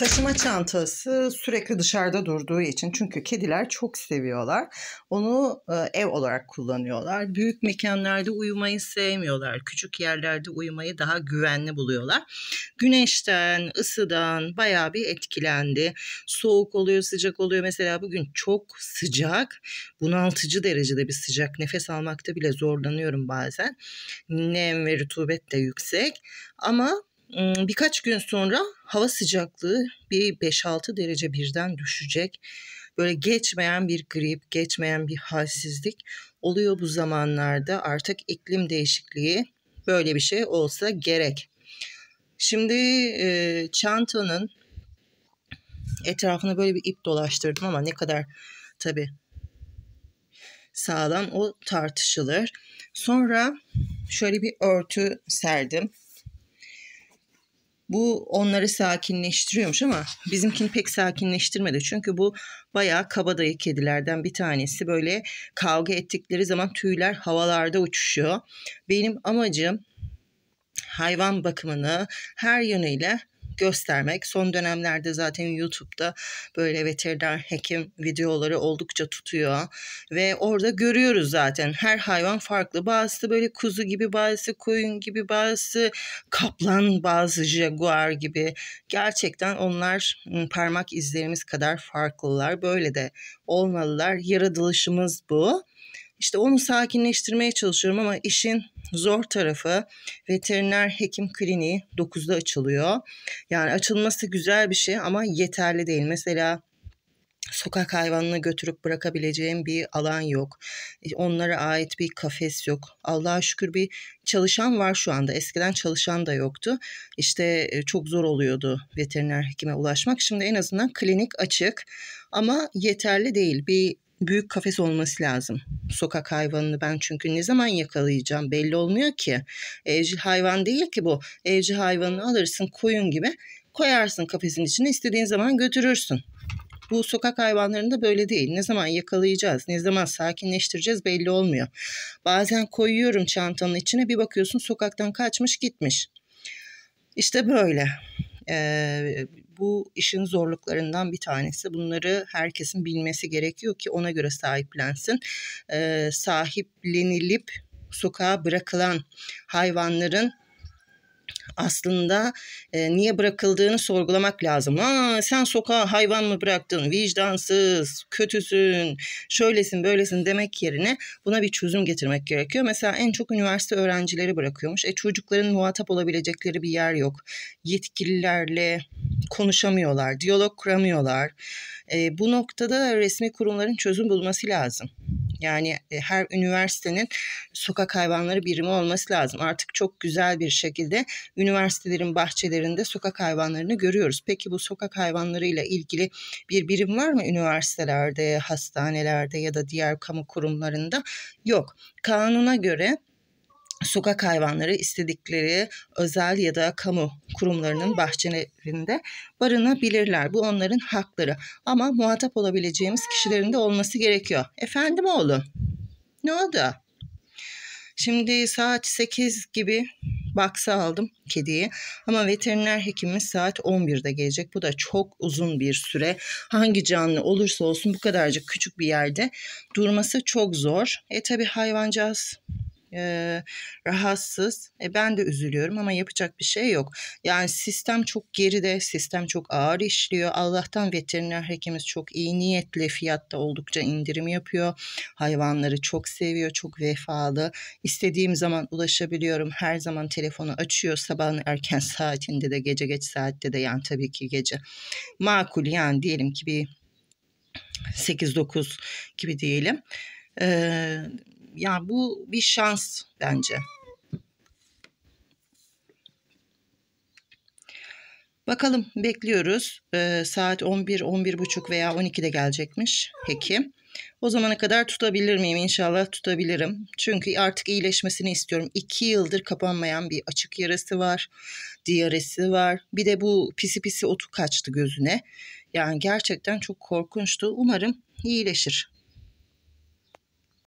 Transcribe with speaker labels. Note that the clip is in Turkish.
Speaker 1: taşıma çantası sürekli dışarıda durduğu için çünkü kediler çok seviyorlar. Onu e, ev olarak kullanıyorlar. Büyük mekanlarda uyumayı sevmiyorlar. Küçük yerlerde uyumayı daha güvenli buluyorlar. Güneşten, ısıdan bayağı bir etkilendi. Soğuk oluyor, sıcak oluyor. Mesela bugün çok sıcak. Bunaltıcı derecede bir sıcak. Nefes almakta bile zorlanıyorum bazen. Nem ve rutubet de yüksek. Ama birkaç gün sonra hava sıcaklığı bir 5-6 derece birden düşecek. Böyle geçmeyen bir grip, geçmeyen bir halsizlik oluyor bu zamanlarda. Artık iklim değişikliği böyle bir şey olsa gerek. Şimdi e, çantanın etrafını böyle bir ip dolaştırdım ama ne kadar tabi sağlam o tartışılır. Sonra şöyle bir örtü serdim. Bu onları sakinleştiriyormuş ama bizimkini pek sakinleştirmedi. Çünkü bu bayağı kabadayı kedilerden bir tanesi. Böyle kavga ettikleri zaman tüyler havalarda uçuşuyor. Benim amacım hayvan bakımını her yönüyle göstermek. Son dönemlerde zaten YouTube'da böyle veteriner hekim videoları oldukça tutuyor ve orada görüyoruz zaten her hayvan farklı. Bazısı böyle kuzu gibi, bazısı koyun gibi, bazısı kaplan, bazı jaguar gibi. Gerçekten onlar ıı, parmak izlerimiz kadar farklılar. Böyle de olmalılar. Yaratılışımız bu. İşte onu sakinleştirmeye çalışıyorum ama işin zor tarafı veteriner hekim kliniği 9'da açılıyor. Yani açılması güzel bir şey ama yeterli değil. Mesela sokak hayvanını götürüp bırakabileceğim bir alan yok. E, onlara ait bir kafes yok. Allah'a şükür bir çalışan var şu anda. Eskiden çalışan da yoktu. İşte e, çok zor oluyordu veteriner hekime ulaşmak. Şimdi en azından klinik açık ama yeterli değil. Bir büyük kafes olması lazım. Sokak hayvanını ben çünkü ne zaman yakalayacağım belli olmuyor ki. Evcil hayvan değil ki bu. Evcil hayvanını alırsın koyun gibi koyarsın kafesin içine istediğin zaman götürürsün. Bu sokak hayvanlarında böyle değil. Ne zaman yakalayacağız, ne zaman sakinleştireceğiz belli olmuyor. Bazen koyuyorum çantanın içine bir bakıyorsun sokaktan kaçmış gitmiş. İşte böyle. Ee, bu işin zorluklarından bir tanesi. Bunları herkesin bilmesi gerekiyor ki ona göre sahiplensin. E, sahiplenilip sokağa bırakılan hayvanların aslında e, niye bırakıldığını sorgulamak lazım. Aa, sen sokağa hayvan mı bıraktın? Vicdansız, kötüsün, şöylesin, böylesin demek yerine buna bir çözüm getirmek gerekiyor. Mesela en çok üniversite öğrencileri bırakıyormuş. E, çocukların muhatap olabilecekleri bir yer yok. Yetkililerle, konuşamıyorlar, diyalog kuramıyorlar. E, bu noktada resmi kurumların çözüm bulması lazım. Yani e, her üniversitenin sokak hayvanları birimi olması lazım. Artık çok güzel bir şekilde üniversitelerin bahçelerinde sokak hayvanlarını görüyoruz. Peki bu sokak hayvanlarıyla ilgili bir birim var mı üniversitelerde, hastanelerde ya da diğer kamu kurumlarında? Yok. Kanuna göre sokak hayvanları istedikleri özel ya da kamu kurumlarının bahçelerinde barınabilirler. Bu onların hakları. Ama muhatap olabileceğimiz kişilerin de olması gerekiyor. Efendim oğlum. Ne oldu? Şimdi saat 8 gibi baksa aldım kediyi ama veteriner hekimimiz saat 11'de gelecek. Bu da çok uzun bir süre. Hangi canlı olursa olsun bu kadarcık küçük bir yerde durması çok zor. E tabi hayvancağız e, rahatsız. E, ben de üzülüyorum ama yapacak bir şey yok. Yani sistem çok geride, sistem çok ağır işliyor. Allah'tan veteriner hekimiz çok iyi niyetli, fiyatta oldukça indirim yapıyor. Hayvanları çok seviyor, çok vefalı. İstediğim zaman ulaşabiliyorum. Her zaman telefonu açıyor. Sabahın erken saatinde de, gece geç saatte de yani tabii ki gece. Makul yani diyelim ki bir 8-9 gibi diyelim. Ee, yani bu bir şans bence. Bakalım bekliyoruz. Ee, saat 11, 11.30 veya 12'de gelecekmiş hekim. O zamana kadar tutabilir miyim? İnşallah tutabilirim. Çünkü artık iyileşmesini istiyorum. İki yıldır kapanmayan bir açık yarası var. Diyaresi var. Bir de bu pisi pisi otu kaçtı gözüne. Yani gerçekten çok korkunçtu. Umarım iyileşir.